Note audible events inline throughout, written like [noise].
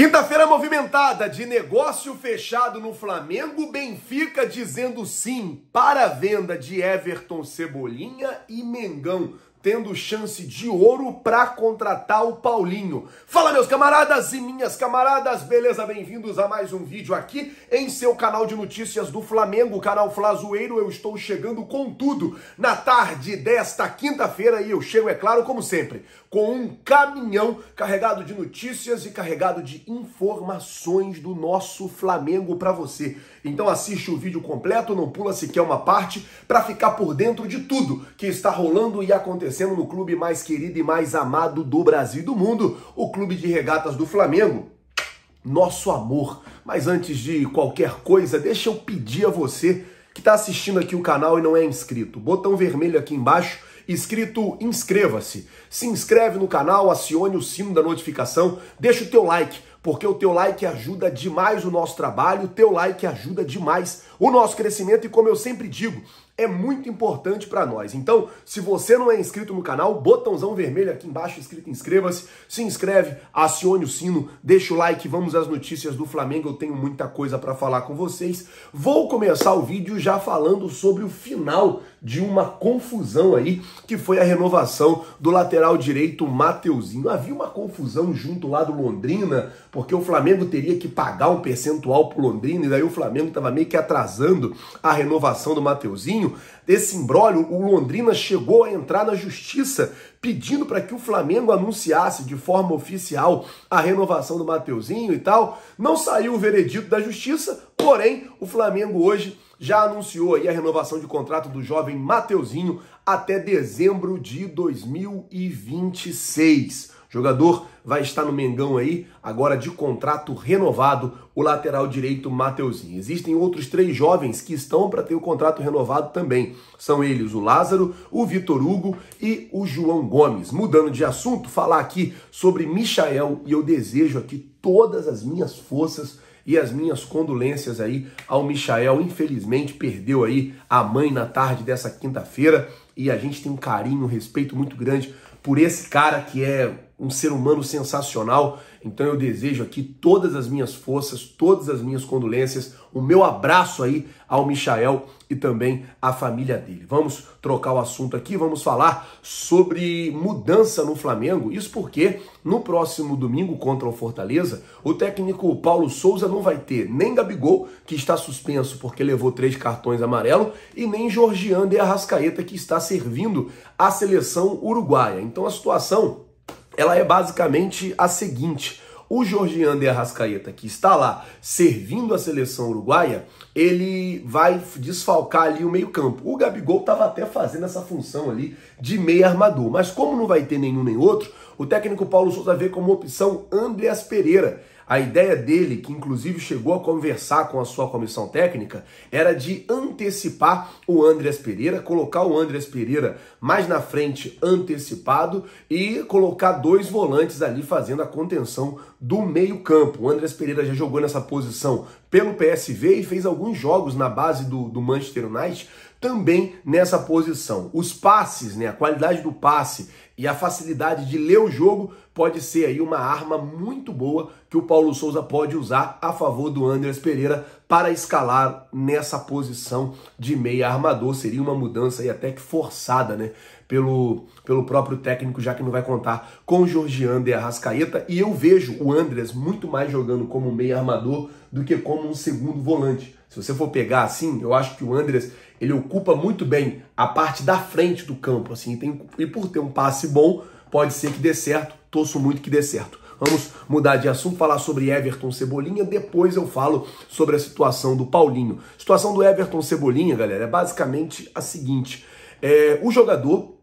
Quinta-feira movimentada de negócio fechado no Flamengo, Benfica dizendo sim para a venda de Everton Cebolinha e Mengão tendo chance de ouro para contratar o Paulinho. Fala meus camaradas e minhas camaradas, beleza? Bem-vindos a mais um vídeo aqui em seu canal de notícias do Flamengo, canal Flazueiro. Eu estou chegando com tudo na tarde desta quinta-feira e eu chego, é claro, como sempre, com um caminhão carregado de notícias e carregado de informações do nosso Flamengo para você. Então assiste o vídeo completo, não pula sequer uma parte, para ficar por dentro de tudo que está rolando e acontecendo no clube mais querido e mais amado do Brasil e do mundo, o Clube de Regatas do Flamengo. Nosso amor. Mas antes de qualquer coisa, deixa eu pedir a você que está assistindo aqui o canal e não é inscrito. Botão vermelho aqui embaixo escrito inscreva-se. Se inscreve no canal, acione o sino da notificação, deixa o teu like porque o teu like ajuda demais o nosso trabalho, o teu like ajuda demais o nosso crescimento e como eu sempre digo, é muito importante para nós. Então, se você não é inscrito no canal, botãozão vermelho aqui embaixo escrito inscreva-se, se inscreve, acione o sino, deixa o like, vamos às notícias do Flamengo, eu tenho muita coisa para falar com vocês. Vou começar o vídeo já falando sobre o final de uma confusão aí, que foi a renovação do lateral direito Mateuzinho. Havia uma confusão junto lá do Londrina, porque o Flamengo teria que pagar um percentual pro Londrina, e daí o Flamengo estava meio que atrasando a renovação do Mateuzinho. Desse imbróglio, o Londrina chegou a entrar na justiça pedindo para que o Flamengo anunciasse de forma oficial a renovação do Mateuzinho e tal. Não saiu o veredito da justiça, porém o Flamengo hoje já anunciou aí a renovação de contrato do jovem Mateuzinho até dezembro de 2026. O jogador vai estar no Mengão aí, agora de contrato renovado, o lateral direito Mateuzinho. Existem outros três jovens que estão para ter o contrato renovado também. São eles o Lázaro, o Vitor Hugo e o João Gomes. Mudando de assunto, falar aqui sobre Michael e eu desejo aqui todas as minhas forças e as minhas condolências aí ao Michael. Infelizmente perdeu aí a mãe na tarde dessa quinta-feira e a gente tem um carinho, um respeito muito grande por esse cara que é um ser humano sensacional. Então eu desejo aqui todas as minhas forças, todas as minhas condolências, o meu abraço aí ao Michael e também à família dele. Vamos trocar o assunto aqui, vamos falar sobre mudança no Flamengo. Isso porque no próximo domingo contra o Fortaleza, o técnico Paulo Souza não vai ter nem Gabigol, que está suspenso porque levou três cartões amarelo, e nem Jorgiane Arrascaeta, que está servindo à seleção uruguaia. Então a situação ela é basicamente a seguinte: o Jorginho André Arrascaeta, que está lá servindo a seleção uruguaia, ele vai desfalcar ali o meio-campo. O Gabigol estava até fazendo essa função ali de meio armador, mas como não vai ter nenhum nem outro, o técnico Paulo Souza vê como opção Andreas Pereira. A ideia dele, que inclusive chegou a conversar com a sua comissão técnica, era de antecipar o Andrés Pereira, colocar o Andrés Pereira mais na frente, antecipado, e colocar dois volantes ali fazendo a contenção do meio-campo. O Andrés Pereira já jogou nessa posição pelo PSV e fez alguns jogos na base do, do Manchester United também nessa posição. Os passes, né, a qualidade do passe e a facilidade de ler o jogo pode ser aí uma arma muito boa que o Paulo Souza pode usar a favor do Andrés Pereira para escalar nessa posição de meia armador. Seria uma mudança aí até que forçada, né? Pelo, pelo próprio técnico, já que não vai contar com o Georgiano e a Rascaeta. E eu vejo o Andrés muito mais jogando como meia armador do que como um segundo volante. Se você for pegar assim, eu acho que o Andrés ele ocupa muito bem a parte da frente do campo, assim, tem, e por ter um passe bom, pode ser que dê certo, torço muito que dê certo. Vamos mudar de assunto, falar sobre Everton Cebolinha, depois eu falo sobre a situação do Paulinho. A situação do Everton Cebolinha, galera, é basicamente a seguinte: é, o jogador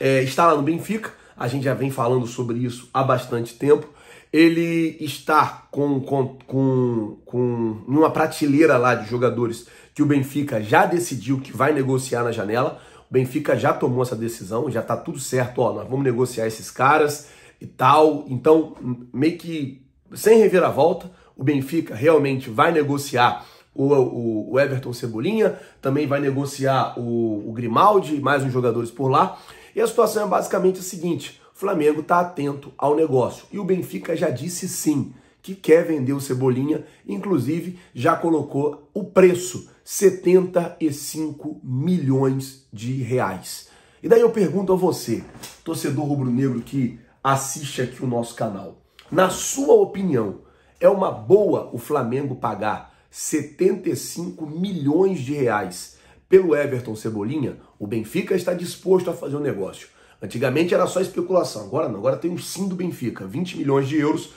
é, está lá no Benfica, a gente já vem falando sobre isso há bastante tempo ele está com, com, com, com uma prateleira lá de jogadores que o Benfica já decidiu que vai negociar na janela. O Benfica já tomou essa decisão, já está tudo certo, ó, nós vamos negociar esses caras e tal. Então, meio que sem rever a volta, o Benfica realmente vai negociar o, o, o Everton Cebolinha, também vai negociar o, o Grimaldi, mais uns jogadores por lá. E a situação é basicamente a seguinte: Flamengo está atento ao negócio. E o Benfica já disse sim, que quer vender o Cebolinha, inclusive já colocou o preço, 75 milhões de reais. E daí eu pergunto a você, torcedor rubro-negro que assiste aqui o nosso canal, na sua opinião, é uma boa o Flamengo pagar 75 milhões de reais pelo Everton Cebolinha? O Benfica está disposto a fazer o um negócio. Antigamente era só especulação, agora não. Agora tem o sim do Benfica: 20 milhões de euros,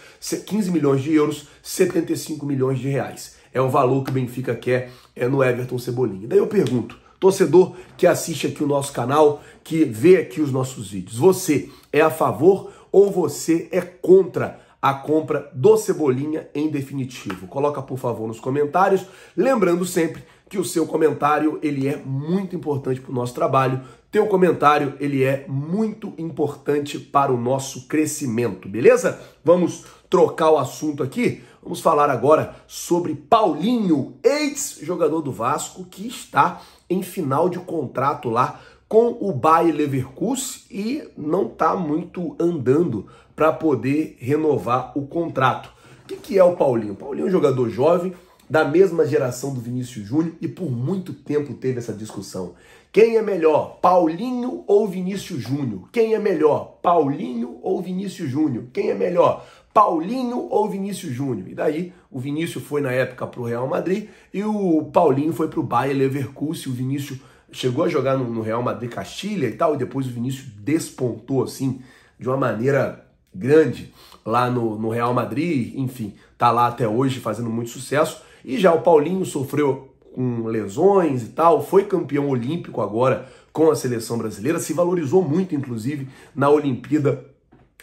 15 milhões de euros, 75 milhões de reais. É o valor que o Benfica quer é no Everton Cebolinha. Daí eu pergunto, torcedor que assiste aqui o nosso canal, que vê aqui os nossos vídeos, você é a favor ou você é contra a compra do Cebolinha em definitivo? Coloca por favor nos comentários, lembrando sempre que o seu comentário ele é muito importante para o nosso trabalho. Teu comentário, ele é muito importante para o nosso crescimento, beleza? Vamos trocar o assunto aqui. Vamos falar agora sobre Paulinho, ex-jogador do Vasco, que está em final de contrato lá com o Bayer Leverkusen e não está muito andando para poder renovar o contrato. O que, que é o Paulinho? Paulinho é um jogador jovem, da mesma geração do Vinícius Júnior e por muito tempo teve essa discussão. Quem é melhor, Paulinho ou Vinícius Júnior? Quem é melhor, Paulinho ou Vinícius Júnior? Quem é melhor, Paulinho ou Vinícius Júnior? E daí o Vinícius foi na época para o Real Madrid e o Paulinho foi para o Bayern Leverkusen. O Vinícius chegou a jogar no, no Real Madrid Castilha e tal, e depois o Vinícius despontou assim de uma maneira grande lá no, no Real Madrid. Enfim, tá lá até hoje fazendo muito sucesso. E já o Paulinho sofreu com lesões e tal, foi campeão olímpico agora com a seleção brasileira, se valorizou muito, inclusive, na Olimpíada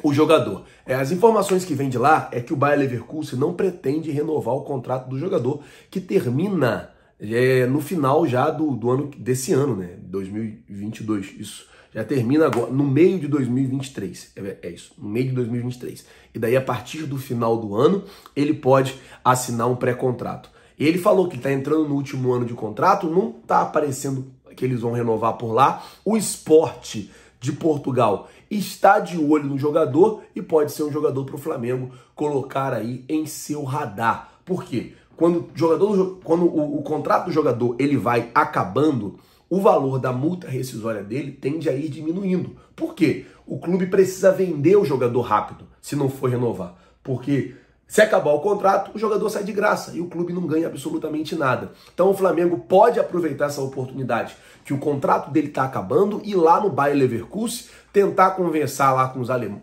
o jogador. É, as informações que vem de lá é que o Bayer Leverkusen não pretende renovar o contrato do jogador, que termina é, no final já do, do ano desse ano, né? 2022, isso. Já termina agora, no meio de 2023. É, é, isso, no meio de 2023. E daí, a partir do final do ano, ele pode assinar um pré-contrato. Ele falou que está entrando no último ano de contrato, não está aparecendo que eles vão renovar por lá. O esporte de Portugal está de olho no jogador e pode ser um jogador para o Flamengo colocar aí em seu radar. Por quê? Quando, o, jogador, quando o, o contrato do jogador ele vai acabando, o valor da multa rescisória dele tende a ir diminuindo. Por quê? O clube precisa vender o jogador rápido, se não for renovar. Porque se acabar o contrato, o jogador sai de graça e o clube não ganha absolutamente nada. Então o Flamengo pode aproveitar essa oportunidade que o contrato dele está acabando e lá no Bayer Leverkusen tentar conversar lá com os alemã,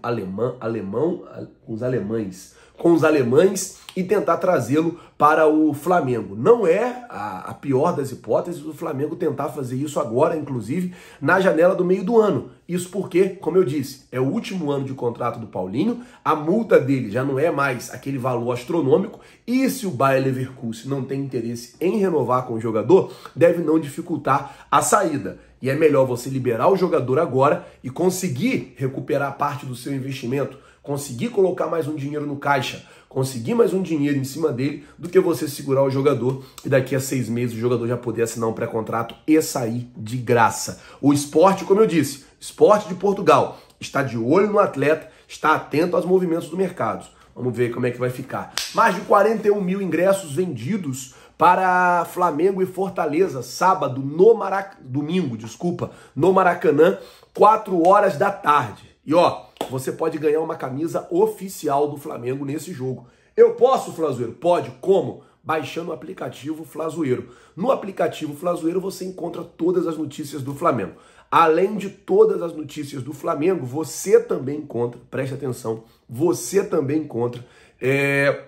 alemão, com os alemães, com os alemães e tentar trazê-lo para o Flamengo. Não é a, a pior das hipóteses do Flamengo tentar fazer isso agora, inclusive, na janela do meio do ano. Isso porque, como eu disse, é o último ano de contrato do Paulinho, a multa dele já não é mais aquele valor astronômico, e se o Bayer Leverkusen não tem interesse em renovar com o jogador, deve não dificultar a saída. E é melhor você liberar o jogador agora e conseguir recuperar parte do seu investimento conseguir colocar mais um dinheiro no caixa, conseguir mais um dinheiro em cima dele, do que você segurar o jogador e daqui a seis meses o jogador já poder assinar um pré-contrato e sair de graça. O esporte, como eu disse, esporte de Portugal, está de olho no atleta, está atento aos movimentos do mercado. Vamos ver como é que vai ficar. Mais de 41 mil ingressos vendidos para Flamengo e Fortaleza, sábado, no Maracanã. domingo, desculpa, no Maracanã, 4 horas da tarde. E ó, você pode ganhar uma camisa oficial do Flamengo nesse jogo. Eu posso, Flazueiro? Pode. Como? Baixando o aplicativo Flazueiro. No aplicativo Flazueiro você encontra todas as notícias do Flamengo. Além de todas as notícias do Flamengo, você também encontra, preste atenção, você também encontra é,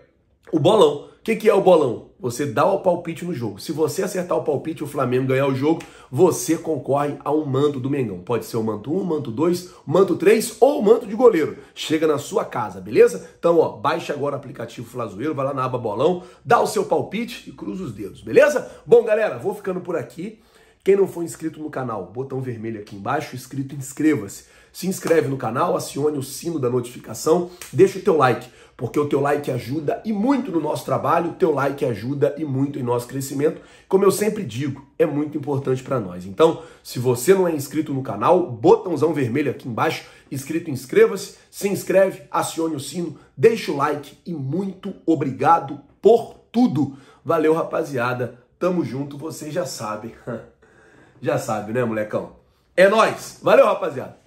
o bolão que, que é o bolão? Você dá o palpite no jogo. Se você acertar o palpite o Flamengo ganhar o jogo, você concorre a um manto do Mengão. Pode ser o manto 1, manto 2, manto 3 ou o manto de goleiro. Chega na sua casa, beleza? Então, ó, baixa agora o aplicativo Flazoeiro, vai lá na aba Bolão, dá o seu palpite e cruza os dedos, beleza? Bom, galera, vou ficando por aqui. Quem não for inscrito no canal, botão vermelho aqui embaixo, inscrito, inscreva-se. Se inscreve no canal, acione o sino da notificação, deixa o teu like, porque o teu like ajuda e muito no nosso trabalho, o teu like ajuda e muito em nosso crescimento. Como eu sempre digo, é muito importante para nós. Então, se você não é inscrito no canal, botãozão vermelho aqui embaixo, inscrito, inscreva-se, se inscreve, acione o sino, deixa o like e muito obrigado por tudo. Valeu, rapaziada. Tamo junto, vocês já sabem. [laughs] já sabe, né, molecão? É nós. Valeu, rapaziada.